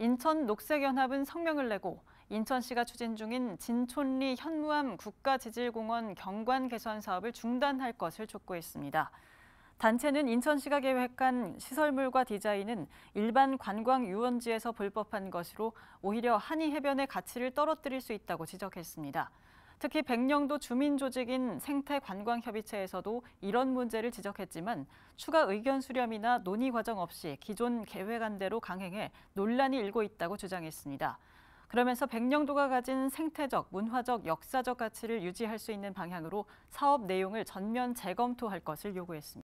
인천 녹색연합은 성명을 내고 인천시가 추진 중인 진촌리 현무암 국가지질공원 경관 개선 사업을 중단할 것을 촉구했습니다. 단체는 인천시가 계획한 시설물과 디자인은 일반 관광 유원지에서 불법한 것으로 오히려 한이 해변의 가치를 떨어뜨릴 수 있다고 지적했습니다. 특히 백령도 주민 조직인 생태관광협의체에서도 이런 문제를 지적했지만 추가 의견 수렴이나 논의 과정 없이 기존 계획안 대로 강행해 논란이 일고 있다고 주장했습니다. 그러면서 백령도가 가진 생태적, 문화적, 역사적 가치를 유지할 수 있는 방향으로 사업 내용을 전면 재검토할 것을 요구했습니다.